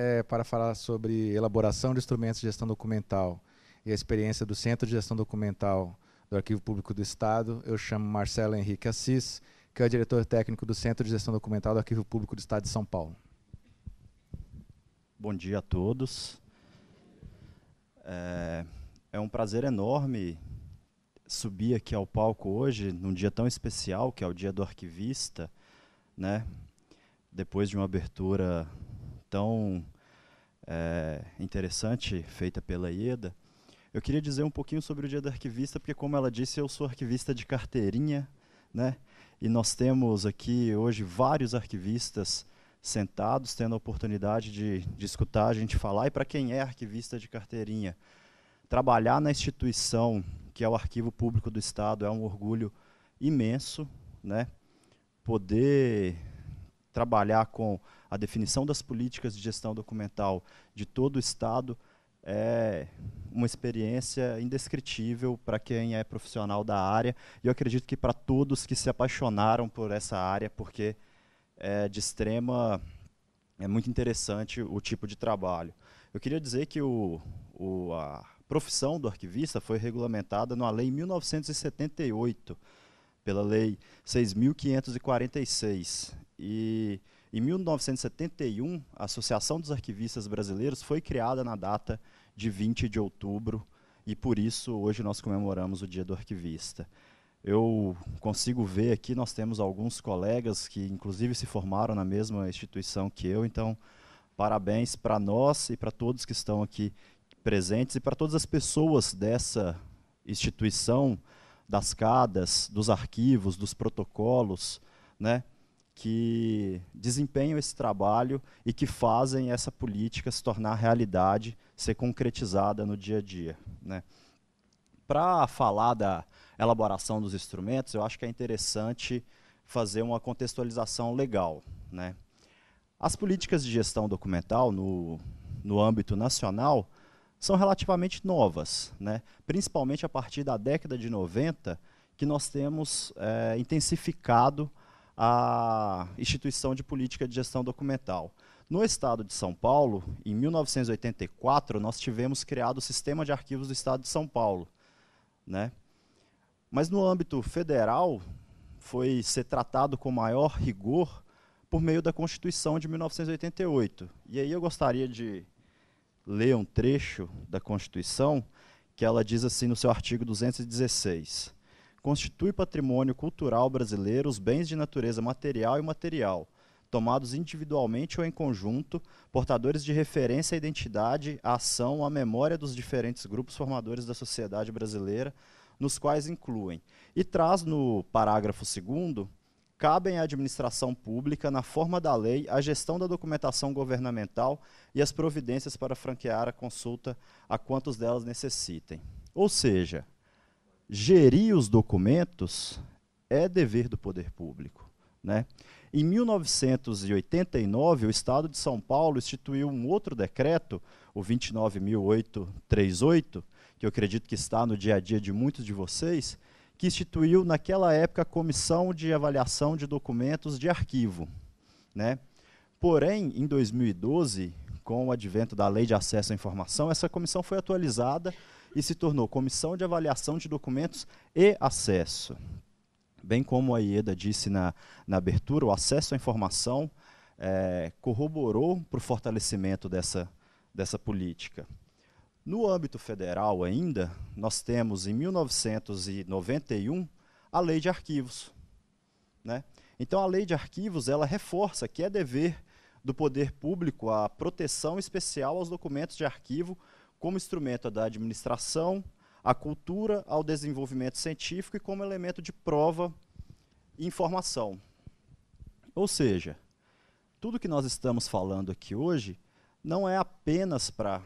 é, para falar sobre elaboração de instrumentos de gestão documental e a experiência do Centro de Gestão Documental do Arquivo Público do Estado. Eu chamo Marcelo Henrique Assis, que é diretor técnico do Centro de Gestão Documental do Arquivo Público do Estado de São Paulo. Bom dia a todos. É, é um prazer enorme subir aqui ao palco hoje, num dia tão especial, que é o Dia do Arquivista, né? depois de uma abertura tão é, interessante feita pela IEDA, eu queria dizer um pouquinho sobre o Dia do Arquivista, porque, como ela disse, eu sou arquivista de carteirinha, né? E nós temos aqui hoje vários arquivistas sentados, tendo a oportunidade de, de escutar a gente falar. E para quem é arquivista de carteirinha, trabalhar na instituição que é o Arquivo Público do Estado é um orgulho imenso, né? Poder trabalhar com a definição das políticas de gestão documental de todo o Estado é uma experiência indescritível para quem é profissional da área. E eu acredito que para todos que se apaixonaram por essa área, porque é de extrema. É muito interessante o tipo de trabalho. Eu queria dizer que o, o, a profissão do arquivista foi regulamentada na lei 1978, pela lei 6.546. E em 1971, a Associação dos Arquivistas Brasileiros foi criada na data de 20 de outubro, e por isso hoje nós comemoramos o Dia do Arquivista. Eu consigo ver aqui, nós temos alguns colegas que, inclusive, se formaram na mesma instituição que eu, então, parabéns para nós e para todos que estão aqui presentes e para todas as pessoas dessa instituição, das CADAS, dos arquivos, dos protocolos, né? que desempenham esse trabalho e que fazem essa política se tornar realidade, ser concretizada no dia a dia. Né? Para falar da elaboração dos instrumentos, eu acho que é interessante fazer uma contextualização legal. Né? As políticas de gestão documental no, no âmbito nacional são relativamente novas, né? principalmente a partir da década de 90, que nós temos é, intensificado a instituição de política de gestão documental. No estado de São Paulo, em 1984, nós tivemos criado o Sistema de Arquivos do Estado de São Paulo. Né? Mas no âmbito federal, foi ser tratado com maior rigor por meio da Constituição de 1988. E aí eu gostaria de ler um trecho da Constituição que ela diz assim no seu artigo 216 constitui patrimônio cultural brasileiro os bens de natureza material e material, tomados individualmente ou em conjunto, portadores de referência à identidade, à ação, à memória dos diferentes grupos formadores da sociedade brasileira, nos quais incluem. E traz no parágrafo 2 cabem à administração pública, na forma da lei, a gestão da documentação governamental e as providências para franquear a consulta a quantos delas necessitem. Ou seja, gerir os documentos é dever do poder público. Né? Em 1989, o Estado de São Paulo instituiu um outro decreto, o 29.838, que eu acredito que está no dia a dia de muitos de vocês, que instituiu naquela época a Comissão de Avaliação de Documentos de Arquivo. Né? Porém, em 2012, com o advento da Lei de Acesso à Informação, essa comissão foi atualizada e se tornou Comissão de Avaliação de Documentos e Acesso. Bem como a IEDA disse na, na abertura, o acesso à informação é, corroborou para o fortalecimento dessa, dessa política. No âmbito federal ainda, nós temos em 1991 a Lei de Arquivos. Né? Então a Lei de Arquivos ela reforça que é dever do poder público a proteção especial aos documentos de arquivo como instrumento é da administração, à cultura, ao desenvolvimento científico e como elemento de prova e informação. Ou seja, tudo que nós estamos falando aqui hoje não é apenas para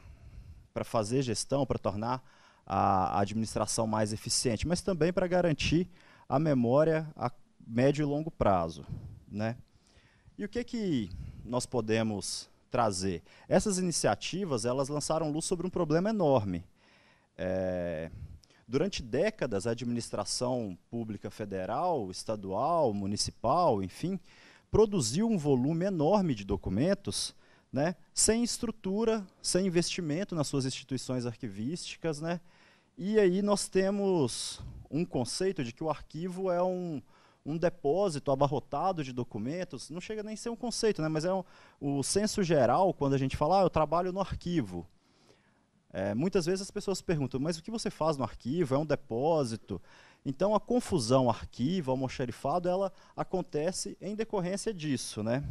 fazer gestão, para tornar a administração mais eficiente, mas também para garantir a memória a médio e longo prazo. Né? E o que, que nós podemos trazer. Essas iniciativas elas lançaram luz sobre um problema enorme. É, durante décadas, a administração pública federal, estadual, municipal, enfim, produziu um volume enorme de documentos né, sem estrutura, sem investimento nas suas instituições arquivísticas. Né, e aí nós temos um conceito de que o arquivo é um, um depósito abarrotado de documentos, não chega nem a ser um conceito, né? mas é um, o senso geral, quando a gente fala, ah, eu trabalho no arquivo. É, muitas vezes as pessoas perguntam, mas o que você faz no arquivo? É um depósito? Então a confusão arquivo, almoxerifado, ela acontece em decorrência disso. Né?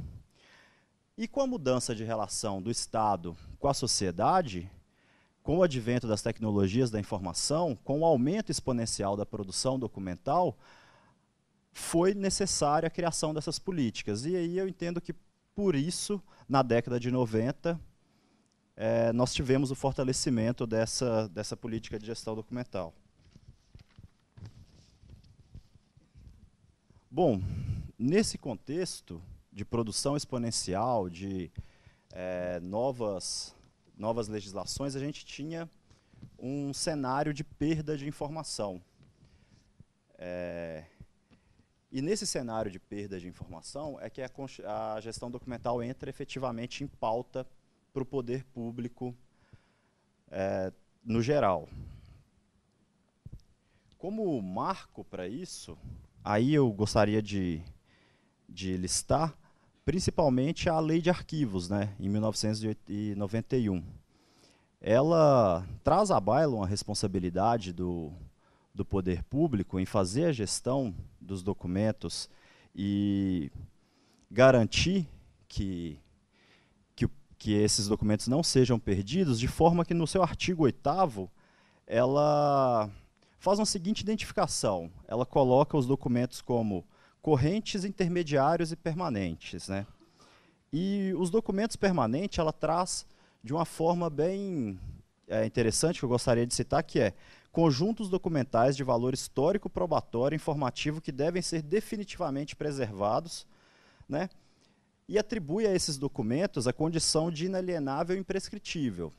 E com a mudança de relação do Estado com a sociedade, com o advento das tecnologias da informação, com o aumento exponencial da produção documental, foi necessária a criação dessas políticas. E aí eu entendo que, por isso, na década de 90, é, nós tivemos o fortalecimento dessa, dessa política de gestão documental. Bom, nesse contexto de produção exponencial, de é, novas, novas legislações, a gente tinha um cenário de perda de informação. É, e nesse cenário de perda de informação é que a, a gestão documental entra efetivamente em pauta para o poder público é, no geral. Como marco para isso, aí eu gostaria de, de listar principalmente a lei de arquivos, né, em 1991. Ela traz à baila uma responsabilidade do do poder público em fazer a gestão dos documentos e garantir que, que, que esses documentos não sejam perdidos, de forma que no seu artigo 8 ela faz uma seguinte identificação. Ela coloca os documentos como correntes, intermediários e permanentes. Né? E os documentos permanentes ela traz de uma forma bem é, interessante, que eu gostaria de citar, que é conjuntos documentais de valor histórico, probatório, informativo que devem ser definitivamente preservados, né? E atribui a esses documentos a condição de inalienável e imprescritível.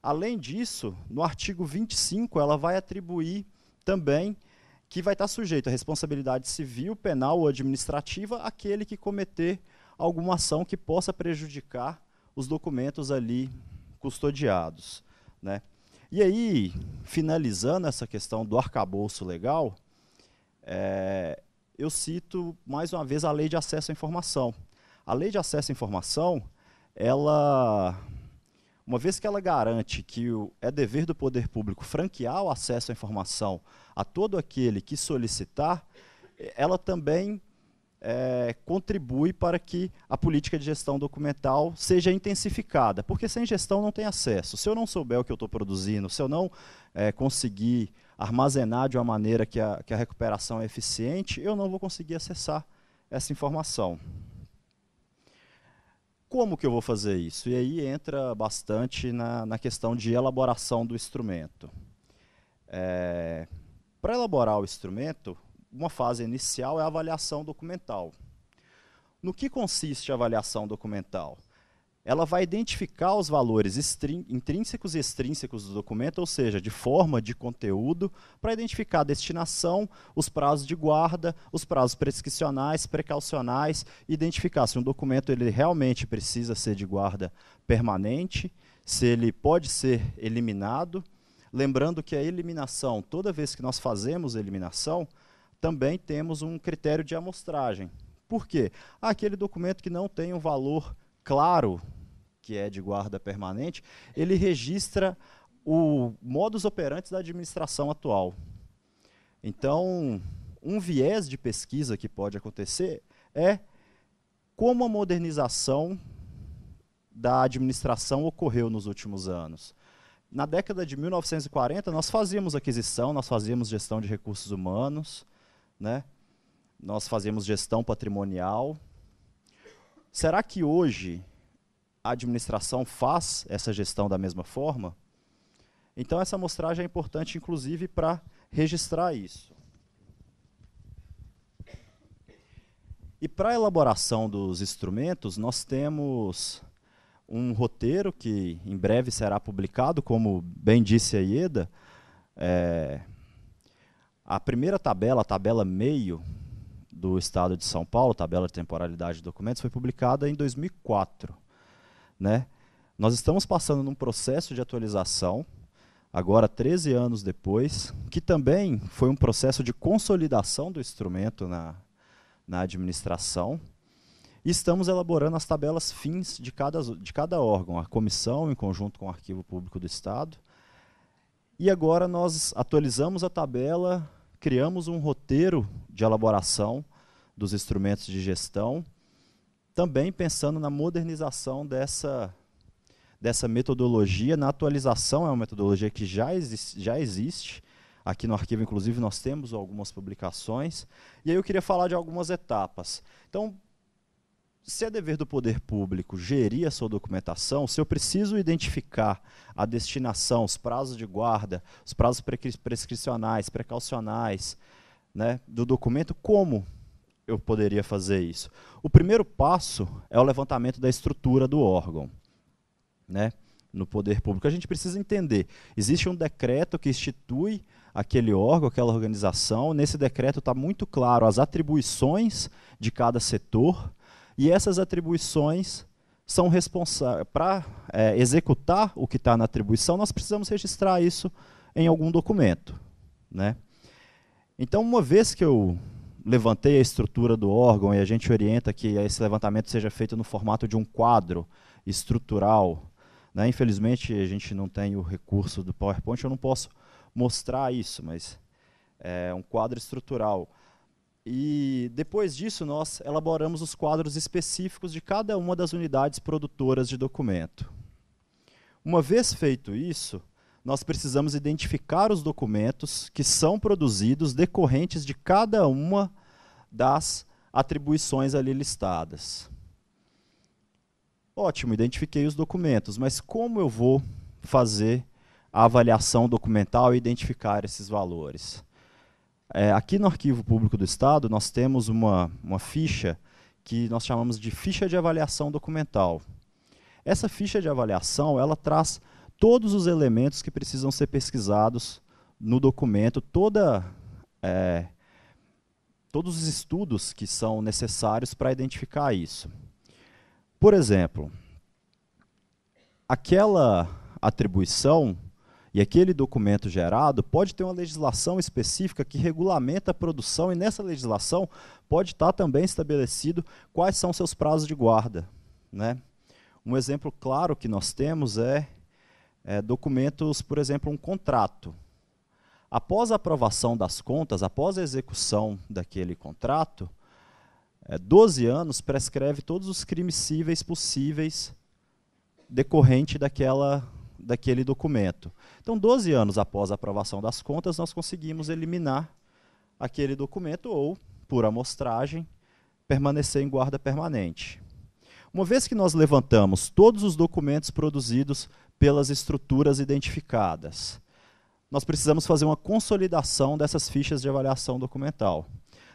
Além disso, no artigo 25, ela vai atribuir também que vai estar sujeito à responsabilidade civil, penal ou administrativa aquele que cometer alguma ação que possa prejudicar os documentos ali custodiados. Né? E aí, finalizando essa questão do arcabouço legal, é, eu cito mais uma vez a lei de acesso à informação. A lei de acesso à informação, ela, uma vez que ela garante que o, é dever do poder público franquear o acesso à informação a todo aquele que solicitar, ela também é, contribui para que a política de gestão documental seja intensificada, porque sem gestão não tem acesso. Se eu não souber o que eu estou produzindo, se eu não é, conseguir armazenar de uma maneira que a, que a recuperação é eficiente, eu não vou conseguir acessar essa informação. Como que eu vou fazer isso? E aí entra bastante na, na questão de elaboração do instrumento. É, Para elaborar o instrumento, uma fase inicial é a avaliação documental. No que consiste a avaliação documental? Ela vai identificar os valores intrínsecos e extrínsecos do documento, ou seja, de forma, de conteúdo, para identificar a destinação, os prazos de guarda, os prazos prescricionais, precaucionais, identificar se um documento ele realmente precisa ser de guarda permanente, se ele pode ser eliminado. Lembrando que a eliminação, toda vez que nós fazemos eliminação, também temos um critério de amostragem. Por quê? Aquele documento que não tem um valor claro, que é de guarda permanente, ele registra o modus operandi da administração atual. Então, um viés de pesquisa que pode acontecer é como a modernização da administração ocorreu nos últimos anos. Na década de 1940, nós fazíamos aquisição, nós fazíamos gestão de recursos humanos, né? Nós fazemos gestão patrimonial. Será que hoje a administração faz essa gestão da mesma forma? Então essa amostragem é importante inclusive para registrar isso. E para a elaboração dos instrumentos, nós temos um roteiro que em breve será publicado, como bem disse a Ieda, é, a primeira tabela, a tabela meio do Estado de São Paulo, tabela de temporalidade de documentos, foi publicada em 2004. Né? Nós estamos passando num processo de atualização, agora 13 anos depois, que também foi um processo de consolidação do instrumento na, na administração. E estamos elaborando as tabelas fins de cada, de cada órgão, a comissão em conjunto com o Arquivo Público do Estado. E agora nós atualizamos a tabela criamos um roteiro de elaboração dos instrumentos de gestão, também pensando na modernização dessa, dessa metodologia, na atualização, é uma metodologia que já, exi já existe. Aqui no arquivo, inclusive, nós temos algumas publicações. E aí eu queria falar de algumas etapas. Então, se é dever do poder público gerir a sua documentação, se eu preciso identificar a destinação, os prazos de guarda, os prazos prescricionais, precaucionais né, do documento, como eu poderia fazer isso? O primeiro passo é o levantamento da estrutura do órgão. Né, no poder público. A gente precisa entender: existe um decreto que institui aquele órgão, aquela organização. Nesse decreto está muito claro as atribuições de cada setor e essas atribuições são responsáveis. Para é, executar o que está na atribuição, nós precisamos registrar isso em algum documento. Né? Então, uma vez que eu levantei a estrutura do órgão e a gente orienta que esse levantamento seja feito no formato de um quadro estrutural, né? infelizmente a gente não tem o recurso do PowerPoint, eu não posso mostrar isso, mas é um quadro estrutural. E depois disso, nós elaboramos os quadros específicos de cada uma das unidades produtoras de documento. Uma vez feito isso, nós precisamos identificar os documentos que são produzidos decorrentes de cada uma das atribuições ali listadas. Ótimo, identifiquei os documentos, mas como eu vou fazer a avaliação documental e identificar esses valores? É, aqui no Arquivo Público do Estado, nós temos uma, uma ficha que nós chamamos de ficha de avaliação documental. Essa ficha de avaliação, ela traz todos os elementos que precisam ser pesquisados no documento, toda, é, todos os estudos que são necessários para identificar isso. Por exemplo, aquela atribuição e aquele documento gerado pode ter uma legislação específica que regulamenta a produção, e nessa legislação pode estar também estabelecido quais são seus prazos de guarda. Né? Um exemplo claro que nós temos é, é documentos, por exemplo, um contrato. Após a aprovação das contas, após a execução daquele contrato, é, 12 anos prescreve todos os crimes cíveis possíveis decorrente daquela daquele documento. Então, 12 anos após a aprovação das contas, nós conseguimos eliminar aquele documento ou, por amostragem, permanecer em guarda permanente. Uma vez que nós levantamos todos os documentos produzidos pelas estruturas identificadas, nós precisamos fazer uma consolidação dessas fichas de avaliação documental.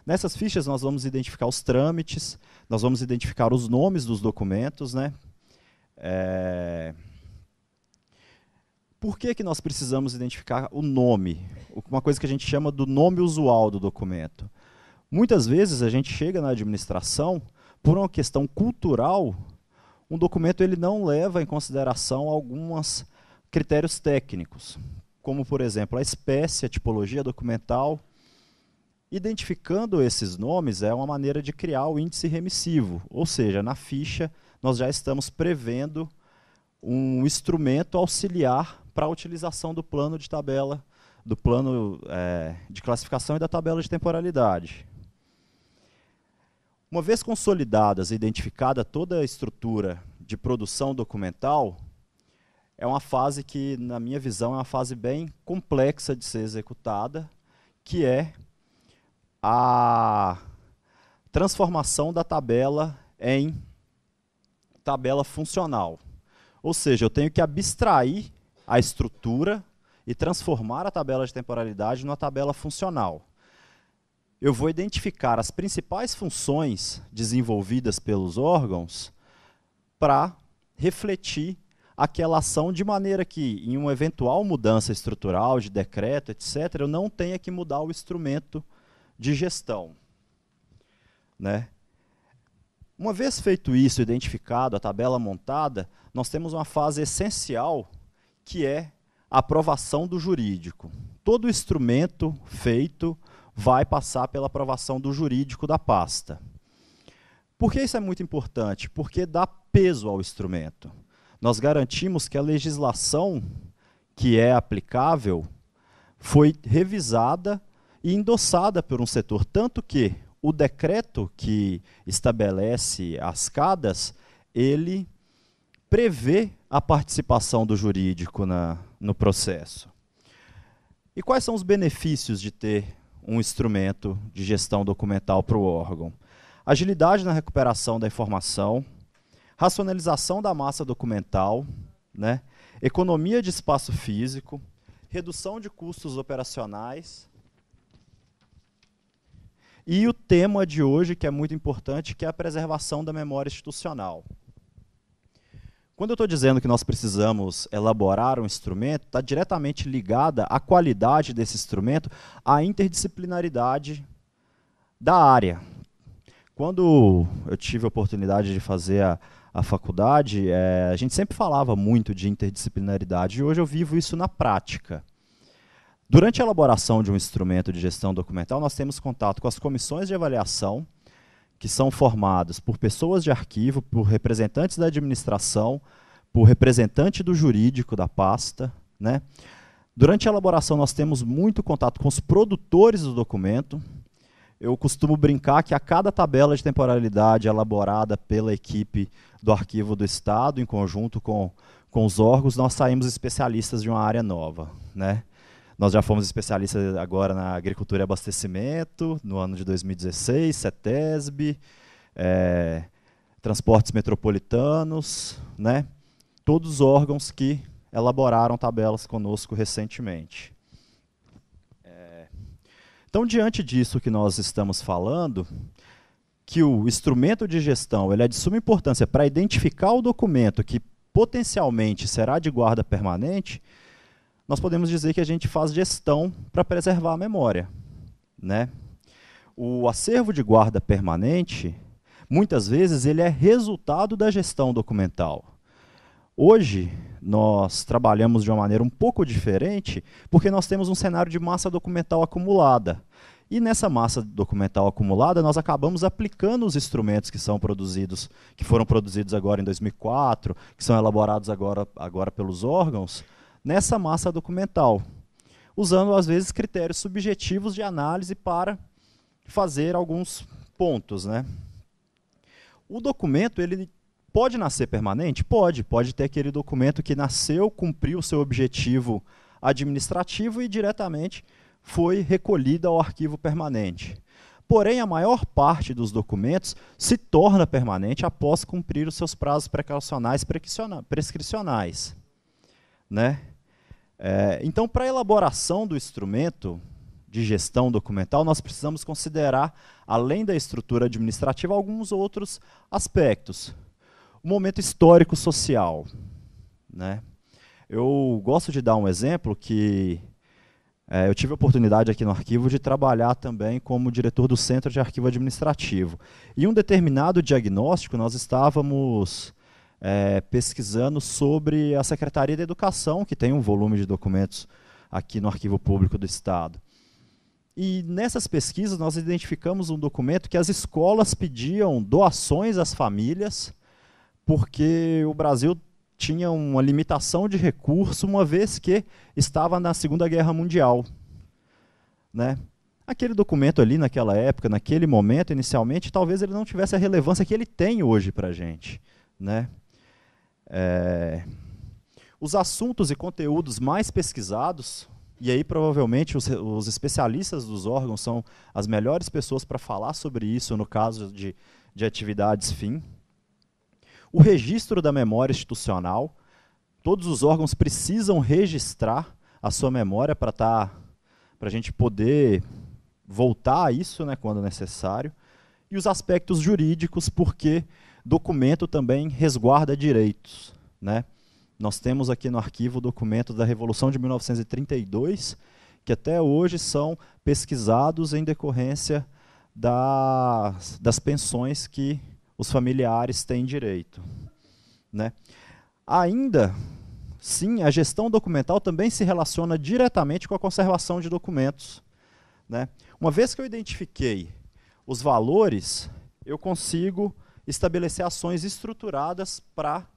Nessas fichas nós vamos identificar os trâmites, nós vamos identificar os nomes dos documentos, né? É, por que, que nós precisamos identificar o nome? Uma coisa que a gente chama do nome usual do documento. Muitas vezes a gente chega na administração, por uma questão cultural, um documento ele não leva em consideração alguns critérios técnicos, como, por exemplo, a espécie, a tipologia documental. Identificando esses nomes é uma maneira de criar o índice remissivo, ou seja, na ficha nós já estamos prevendo um instrumento auxiliar para a utilização do plano de tabela, do plano é, de classificação e da tabela de temporalidade. Uma vez consolidadas e identificada toda a estrutura de produção documental, é uma fase que, na minha visão, é uma fase bem complexa de ser executada, que é a transformação da tabela em tabela funcional. Ou seja, eu tenho que abstrair a estrutura e transformar a tabela de temporalidade numa tabela funcional. Eu vou identificar as principais funções desenvolvidas pelos órgãos para refletir aquela ação de maneira que, em uma eventual mudança estrutural, de decreto, etc., eu não tenha que mudar o instrumento de gestão. Né? Uma vez feito isso, identificado, a tabela montada, nós temos uma fase essencial que é a aprovação do jurídico. Todo instrumento feito vai passar pela aprovação do jurídico da pasta. Por que isso é muito importante? Porque dá peso ao instrumento. Nós garantimos que a legislação que é aplicável foi revisada e endossada por um setor, tanto que o decreto que estabelece as cadas, ele prevê a participação do jurídico na, no processo. E quais são os benefícios de ter um instrumento de gestão documental para o órgão? Agilidade na recuperação da informação, racionalização da massa documental, né? economia de espaço físico, redução de custos operacionais. E o tema de hoje, que é muito importante, que é a preservação da memória institucional. Quando eu estou dizendo que nós precisamos elaborar um instrumento, está diretamente ligada à qualidade desse instrumento, à interdisciplinaridade da área. Quando eu tive a oportunidade de fazer a, a faculdade, é, a gente sempre falava muito de interdisciplinaridade e hoje eu vivo isso na prática. Durante a elaboração de um instrumento de gestão documental, nós temos contato com as comissões de avaliação que são formadas por pessoas de arquivo, por representantes da administração, por representante do jurídico da pasta. Né? Durante a elaboração, nós temos muito contato com os produtores do documento. Eu costumo brincar que a cada tabela de temporalidade elaborada pela equipe do Arquivo do Estado, em conjunto com, com os órgãos, nós saímos especialistas de uma área nova. Né? Nós já fomos especialistas agora na agricultura e abastecimento, no ano de 2016, CETESB, é, transportes metropolitanos, né? todos os órgãos que elaboraram tabelas conosco recentemente. É, então, diante disso que nós estamos falando, que o instrumento de gestão ele é de suma importância para identificar o documento que potencialmente será de guarda permanente, nós podemos dizer que a gente faz gestão para preservar a memória. Né? O acervo de guarda permanente, muitas vezes, ele é resultado da gestão documental. Hoje, nós trabalhamos de uma maneira um pouco diferente, porque nós temos um cenário de massa documental acumulada. E nessa massa documental acumulada, nós acabamos aplicando os instrumentos que são produzidos, que foram produzidos agora em 2004, que são elaborados agora, agora pelos órgãos, nessa massa documental, usando às vezes critérios subjetivos de análise para fazer alguns pontos, né? O documento ele pode nascer permanente? Pode, pode ter aquele documento que nasceu, cumpriu o seu objetivo administrativo e diretamente foi recolhido ao arquivo permanente. Porém, a maior parte dos documentos se torna permanente após cumprir os seus prazos precaucionais prescricionais. Né? É, então, para a elaboração do instrumento de gestão documental, nós precisamos considerar, além da estrutura administrativa, alguns outros aspectos. O momento histórico social. Né? Eu gosto de dar um exemplo que é, eu tive a oportunidade aqui no arquivo de trabalhar também como diretor do Centro de Arquivo Administrativo. E um determinado diagnóstico nós estávamos é, pesquisando sobre a Secretaria da Educação, que tem um volume de documentos aqui no Arquivo Público do Estado. E nessas pesquisas nós identificamos um documento que as escolas pediam doações às famílias, porque o Brasil tinha uma limitação de recurso, uma vez que estava na Segunda Guerra Mundial. Né? Aquele documento ali, naquela época, naquele momento, inicialmente, talvez ele não tivesse a relevância que ele tem hoje para a gente. Né? É, os assuntos e conteúdos mais pesquisados, e aí provavelmente os, os especialistas dos órgãos são as melhores pessoas para falar sobre isso no caso de, de atividades fim. O registro da memória institucional, todos os órgãos precisam registrar a sua memória para tá, a gente poder voltar a isso né, quando necessário. E os aspectos jurídicos, porque Documento também resguarda direitos. Né? Nós temos aqui no arquivo documentos da Revolução de 1932, que até hoje são pesquisados em decorrência das, das pensões que os familiares têm direito. Né? Ainda, sim, a gestão documental também se relaciona diretamente com a conservação de documentos. Né? Uma vez que eu identifiquei os valores, eu consigo estabelecer ações estruturadas para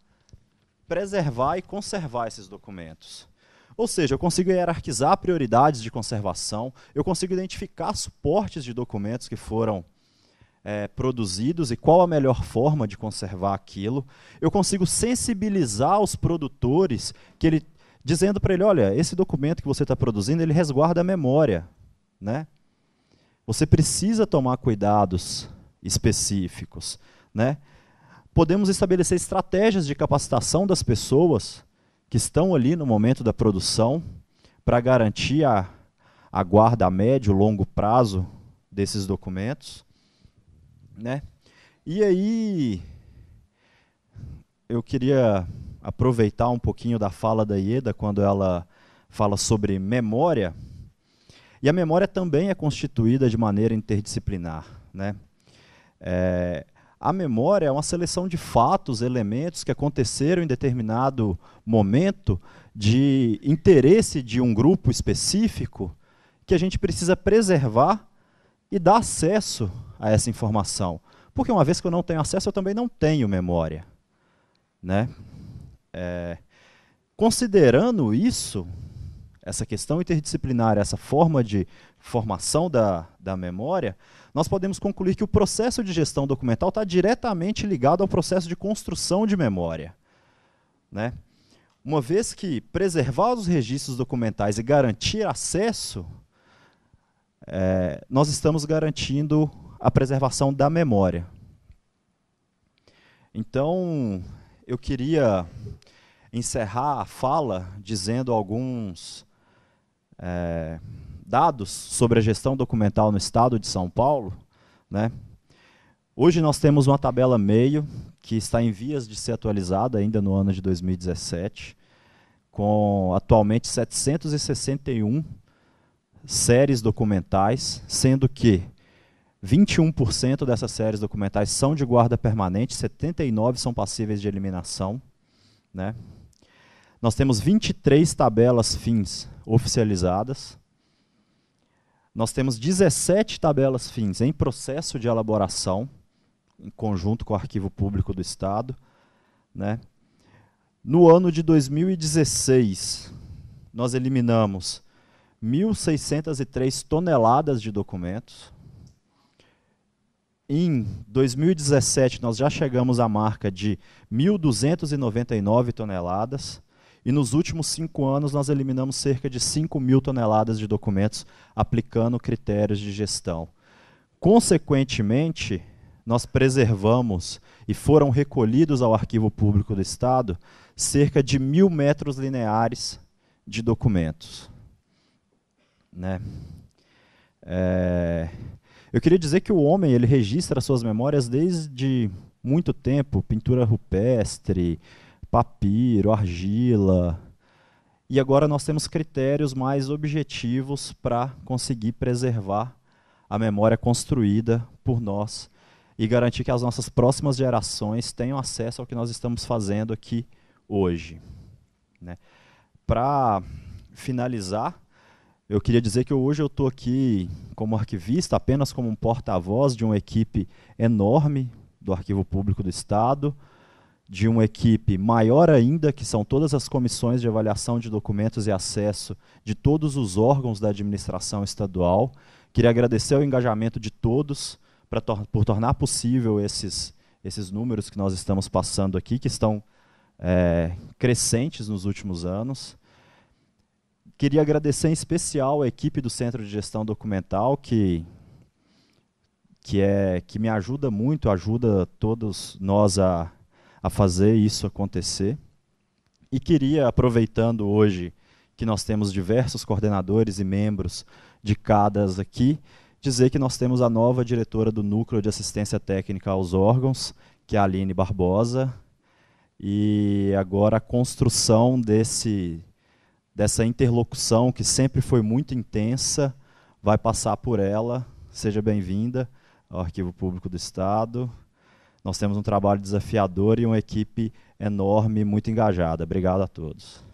preservar e conservar esses documentos. Ou seja, eu consigo hierarquizar prioridades de conservação, eu consigo identificar suportes de documentos que foram é, produzidos e qual a melhor forma de conservar aquilo. Eu consigo sensibilizar os produtores que ele dizendo para ele, olha, esse documento que você está produzindo ele resguarda a memória, né? Você precisa tomar cuidados específicos. Né? Podemos estabelecer estratégias de capacitação das pessoas que estão ali no momento da produção para garantir a, a guarda a médio, longo prazo desses documentos. Né? E aí, eu queria aproveitar um pouquinho da fala da Ieda quando ela fala sobre memória. E a memória também é constituída de maneira interdisciplinar. Né? É, a memória é uma seleção de fatos, elementos que aconteceram em determinado momento de interesse de um grupo específico que a gente precisa preservar e dar acesso a essa informação. Porque uma vez que eu não tenho acesso, eu também não tenho memória. Né? É, considerando isso, essa questão interdisciplinar, essa forma de formação da, da memória, nós podemos concluir que o processo de gestão documental está diretamente ligado ao processo de construção de memória. Né? Uma vez que preservar os registros documentais e garantir acesso, é, nós estamos garantindo a preservação da memória. Então, eu queria encerrar a fala dizendo alguns. É, dados sobre a gestão documental no estado de São Paulo, né, hoje nós temos uma tabela meio que está em vias de ser atualizada ainda no ano de 2017, com atualmente 761 séries documentais, sendo que 21% dessas séries documentais são de guarda permanente, 79 são passíveis de eliminação, né? Nós temos 23 tabelas fins oficializadas, nós temos 17 tabelas fins em processo de elaboração, em conjunto com o Arquivo Público do Estado. Né? No ano de 2016, nós eliminamos 1.603 toneladas de documentos. Em 2017, nós já chegamos à marca de 1.299 toneladas. E nos últimos cinco anos, nós eliminamos cerca de 5 mil toneladas de documentos aplicando critérios de gestão. Consequentemente, nós preservamos e foram recolhidos ao Arquivo Público do Estado cerca de mil metros lineares de documentos. Né? É... Eu queria dizer que o homem ele registra suas memórias desde muito tempo pintura rupestre papiro, argila. E agora nós temos critérios mais objetivos para conseguir preservar a memória construída por nós e garantir que as nossas próximas gerações tenham acesso ao que nós estamos fazendo aqui hoje. Né? Para finalizar, eu queria dizer que hoje eu estou aqui como arquivista, apenas como um porta-voz de uma equipe enorme do Arquivo Público do Estado, de uma equipe maior ainda, que são todas as comissões de avaliação de documentos e acesso de todos os órgãos da administração estadual. Queria agradecer o engajamento de todos pra, por tornar possível esses, esses números que nós estamos passando aqui, que estão é, crescentes nos últimos anos. Queria agradecer em especial a equipe do Centro de Gestão Documental, que que é que me ajuda muito, ajuda todos nós a a fazer isso acontecer. E queria, aproveitando hoje que nós temos diversos coordenadores e membros de cada aqui, dizer que nós temos a nova diretora do Núcleo de Assistência Técnica aos Órgãos, que é a Aline Barbosa, e agora a construção desse, dessa interlocução que sempre foi muito intensa vai passar por ela. Seja bem-vinda ao Arquivo Público do Estado. Nós temos um trabalho desafiador e uma equipe enorme, muito engajada. Obrigado a todos.